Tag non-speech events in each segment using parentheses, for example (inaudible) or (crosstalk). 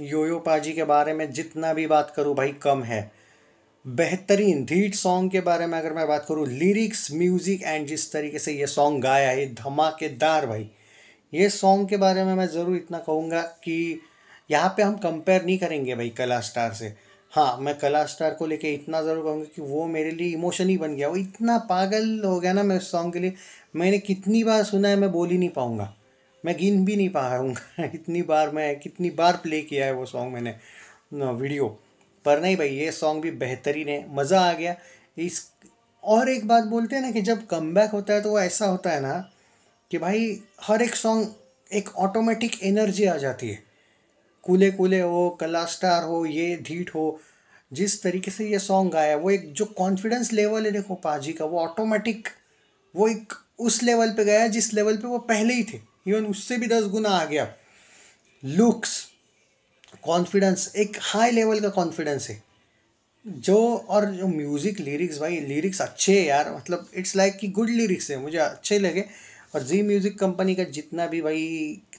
योयो पाजी के बारे में जितना भी बात करूँ भाई कम है बेहतरीन धीट सॉन्ग के बारे में अगर मैं बात करूँ लिरिक्स म्यूज़िक एंड जिस तरीके से ये सॉन्ग गाया है धमाकेदार भाई ये सॉन्ग के बारे में मैं ज़रूर इतना कहूँगा कि यहाँ पे हम कंपेयर नहीं करेंगे भाई कला स्टार से हाँ मैं कला स्टार को लेके इतना ज़रूर कहूँगा कि वो मेरे लिए इमोशन ही बन गया वो इतना पागल हो गया ना मैं उस सॉन्ग के लिए मैंने कितनी बार सुना है मैं बोल ही नहीं पाऊँगा मैं गिन भी नहीं पाऊँगा (laughs) इतनी बार मैं कितनी बार प्ले किया है वो सॉन्ग मैंने वीडियो पर नहीं भाई ये सॉन्ग भी बेहतरीन है मज़ा आ गया इस और एक बात बोलते हैं ना कि जब कम होता है तो वो ऐसा होता है ना कि भाई हर एक सॉन्ग एक ऑटोमेटिक एनर्जी आ जाती है कूले कूले हो कला स्टार हो ये धीट हो जिस तरीके से ये सॉन्ग गाया वो एक जो कॉन्फिडेंस लेवल है देखो पाजी का वो ऑटोमेटिक वो एक उस लेवल पे गया जिस लेवल पे वो पहले ही थे इवन उससे भी दस गुना आ गया लुक्स कॉन्फिडेंस एक हाई लेवल का कॉन्फिडेंस है जो और जो म्यूज़िक लिरिक्स भाई लिरिक्स अच्छे है यार मतलब इट्स लाइक कि गुड लिरिक्स है मुझे अच्छे लगे और जी म्यूज़िक कंपनी का जितना भी भाई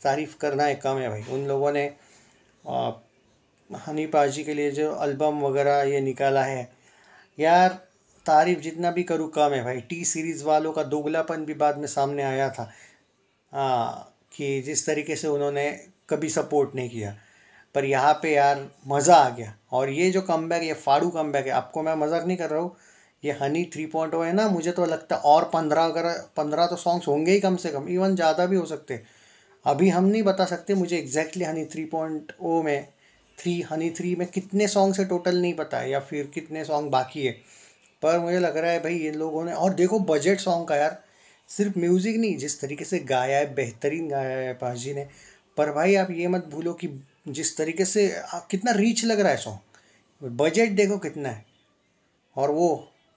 तारीफ़ करना है कम है भाई उन लोगों ने हनी पाजी के लिए जो एल्बम वगैरह ये निकाला है यार तारीफ़ जितना भी करूँ कम है भाई टी सीरीज़ वालों का दोगलापन भी बाद में सामने आया था हाँ, कि जिस तरीके से उन्होंने कभी सपोर्ट नहीं किया पर यहाँ पे यार मज़ा आ गया और ये जो कम बैक ये फाड़ू कम बैक है आपको मैं मजाक नहीं कर रहा हूँ ये हनी थ्री पॉइंट है ना मुझे तो लगता है और पंद्रह अगर पंद्रह तो सॉन्ग्स होंगे ही कम से कम इवन ज़्यादा भी हो सकते अभी हम नहीं बता सकते मुझे exactly honey three point O में थ्री हनी थ्री में कितने सॉन्ग्स है टोटल नहीं पता है या फिर कितने सॉन्ग बाकी है पर मुझे लग रहा है भाई ये लोगों ने और देखो बजट सॉन्ग का यार सिर्फ म्यूज़िक नहीं जिस तरीके से गाया है बेहतरीन गाया है पास जी ने पर भाई आप ये मत भूलो कि जिस तरीके से कितना रीच लग रहा है सॉन्ग बजट देखो कितना है और वो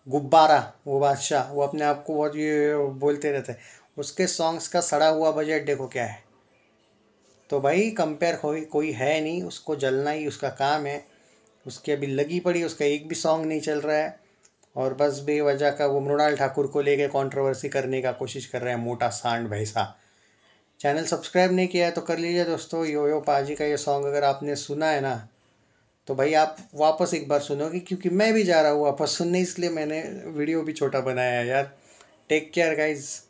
गुब्बारा वो बादशाह वो अपने आप को बहुत ये बोलते रहते हैं उसके सॉन्ग्स का सड़ा हुआ बजट देखो क्या है तो भाई कंपेयर कोई कोई है नहीं उसको जलना ही उसका काम है उसकी अभी लगी पड़ी उसका एक भी सॉन्ग नहीं चल रहा है और बस बेवजह का वो मृणाल ठाकुर को लेके कंट्रोवर्सी करने का कोशिश कर रहे हैं मोटा सांड भैंसा चैनल सब्सक्राइब नहीं किया है तो कर लीजिए दोस्तों यो यो पाजी का ये सॉन्ग अगर आपने सुना है ना तो भाई आप वापस एक बार सुनोगे क्योंकि मैं भी जा रहा हूँ वापस सुनने इसलिए मैंने वीडियो भी छोटा बनाया है यार टेक केयर गाइज़